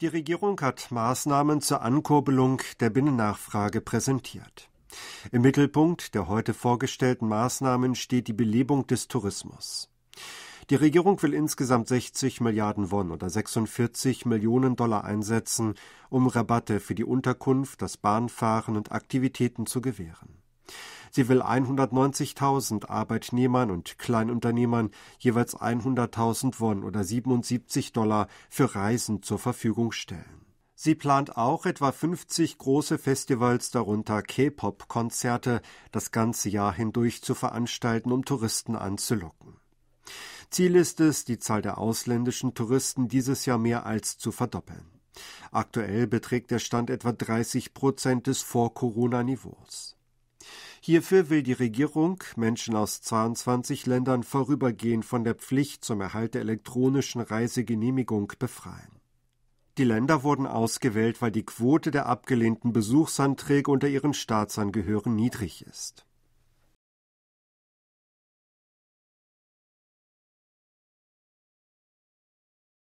Die Regierung hat Maßnahmen zur Ankurbelung der Binnennachfrage präsentiert. Im Mittelpunkt der heute vorgestellten Maßnahmen steht die Belebung des Tourismus. Die Regierung will insgesamt 60 Milliarden Won oder 46 Millionen Dollar einsetzen, um Rabatte für die Unterkunft, das Bahnfahren und Aktivitäten zu gewähren. Sie will 190.000 Arbeitnehmern und Kleinunternehmern jeweils 100.000 Won oder 77 Dollar für Reisen zur Verfügung stellen. Sie plant auch etwa 50 große Festivals, darunter K-Pop-Konzerte, das ganze Jahr hindurch zu veranstalten, um Touristen anzulocken. Ziel ist es, die Zahl der ausländischen Touristen dieses Jahr mehr als zu verdoppeln. Aktuell beträgt der Stand etwa 30 Prozent des Vor-Corona-Niveaus. Hierfür will die Regierung Menschen aus 22 Ländern vorübergehend von der Pflicht zum Erhalt der elektronischen Reisegenehmigung befreien. Die Länder wurden ausgewählt, weil die Quote der abgelehnten Besuchsanträge unter ihren Staatsangehörigen niedrig ist